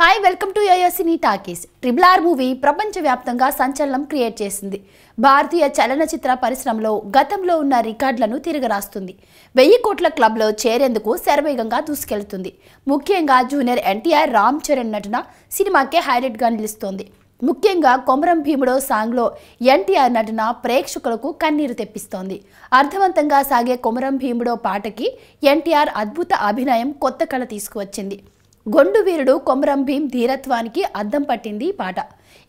hi welcome to యోయోసినీ talkies triple R movie ప్రపంచవ్యాప్తంగా సంచలనం క్రియేట్ చేసింది భారతీయ చలనచిత్ర పరిశ్రమలో గతంలో ఉన్న రికార్డులను తిరగరాస్తుంది వెయ్యి కోట్ల క్లబ్లో చేరేందుకు శరవేగంగా దూసుకెళ్తుంది ముఖ్యంగా జూనియర్ ఎన్టీఆర్ రామ్ చరణ్ నటన సినిమాకే హైలైట్గా నిలుస్తోంది ముఖ్యంగా కొమరం భీముడో సాంగ్లో ఎన్టీఆర్ నటన ప్రేక్షకులకు కన్నీరు తెప్పిస్తోంది అర్థవంతంగా సాగే కొమరం భీముడో పాటకి ఎన్టీఆర్ అద్భుత అభినయం కొత్త కళ తీసుకువచ్చింది గొండు వీరుడు కొమరం భీం ధీరత్వానికి అద్దం పట్టింది ఈ పాట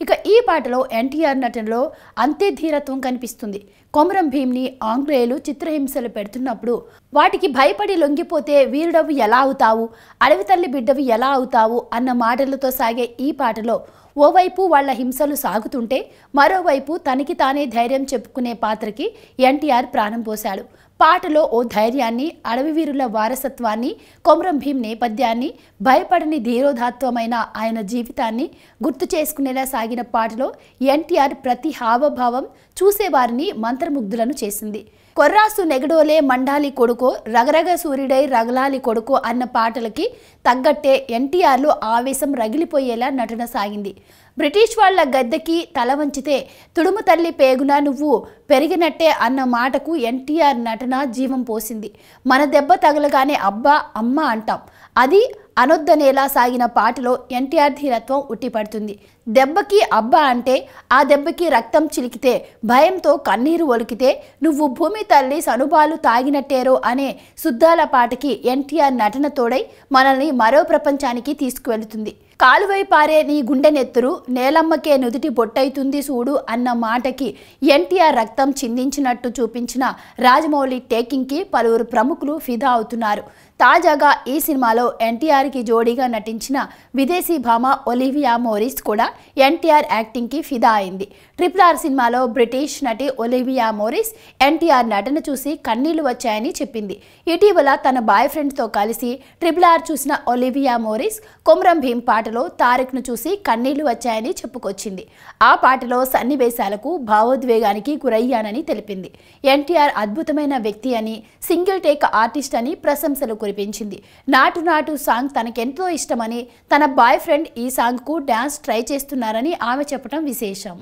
ఇక ఈ పాటలో ఎన్టీఆర్ నటనలో అంతే ధీరత్వం కనిపిస్తుంది కొమరం భీంని ఆంగ్లేయులు చిత్రహింసలు పెడుతున్నప్పుడు వాటికి భయపడి లొంగిపోతే వీరుడవి ఎలా అవుతావు అడవి తల్లి బిడ్డవి ఎలా అవుతావు అన్న మాటలతో సాగే ఈ పాటలో ఓవైపు వాళ్ల హింసలు సాగుతుంటే మరోవైపు తనకి తానే ధైర్యం చెప్పుకునే పాత్రకి ఎన్టీఆర్ ప్రాణం పోశాడు పాటలో ఓ ధైర్యాన్ని అడవివీరుల వారసత్వాన్ని కొమరం భీం నేపథ్యాన్ని భయపడని ధీరోధాత్వమైన ఆయన జీవితాన్ని గుర్తు చేసుకునేలా సాగిన పాటలో ఎన్టీఆర్ ప్రతి హావభావం చూసేవారిని మంత్రముగ్ధులను చేసింది కొర్రాసు నెగడోలే మండాలి కొడుకు రగరగ సూర్యుడై రగలాలి కొడుకు అన్న పాటలకి తగ్గట్టే ఎన్టీఆర్లో ఆవేశం రగిలిపోయేలా నటన సాగింది బ్రిటిష్ వాళ్ల గద్దెకి తల వంచితే తుడుము తల్లి పేగున నువ్వు పెరిగినట్టే అన్న మాటకు ఎన్టీఆర్ నటన జీవం పోసింది మన దెబ్బ తగలగానే అబ్బా అమ్మ అంటాం అది అనొద్దనేలా సాగిన పాటలో ఎన్టీఆర్ ధీరత్వం ఉట్టిపడుతుంది దెబ్బకి అబ్బా అంటే ఆ దెబ్బకి రక్తం చిలికితే భయంతో కన్నీరు ఒలికితే నువ్వు భూమి తల్లి సనుబాలు తాగినట్టేరో అనే శుద్ధాల పాటకి ఎన్టీఆర్ నటన తోడై మనల్ని మరో ప్రపంచానికి తీసుకువెళుతుంది కాలువై పారే నీ గుండె నెత్తురు నేలమ్మకే నుదుటి బొట్టయితుంది చూడు అన్న మాటకి ఎన్టీఆర్ రక్తం చిందించినట్టు చూపించిన రాజమౌళి టేకింగ్కి పలువురు ప్రముఖులు ఫిదా అవుతున్నారు తాజాగా ఈ సినిమాలో ఎన్టీఆర్ ఎన్టీఆర్కి జోడీగా నటించిన విదేశీ భామ ఒలివియా మోరిస్ కూడా ఎన్టీఆర్ యాక్టింగ్కి ఫిదా అయింది ట్రిపుల్ ఆర్ సినిమాలో బ్రిటిష్ నటి ఒలివియా మోరిస్ ఎన్టీఆర్ నటన చూసి కన్నీళ్లు వచ్చాయని చెప్పింది ఇటీవల తన బాయ్ ఫ్రెండ్తో కలిసి ట్రిపుల్ ఆర్ చూసిన ఒలివియా మోరిస్ కొమరం భీం పాటలో తారక్ను చూసి కన్నీళ్లు వచ్చాయని చెప్పుకొచ్చింది ఆ పాటలో సన్నివేశాలకు భావోద్వేగానికి గురయ్యానని తెలిపింది ఎన్టీఆర్ అద్భుతమైన వ్యక్తి అని సింగిల్ టేక్ ఆర్టిస్ట్ అని ప్రశంసలు కురిపించింది నాటు నాటు సాంగ్ తనకెంతో ఇష్టమని తన బాయ్ ఫ్రెండ్ ఈ సాంగ్కు డ్యాన్స్ ట్రై చేస్తున్నారని ఆమె చెప్పడం విశేషం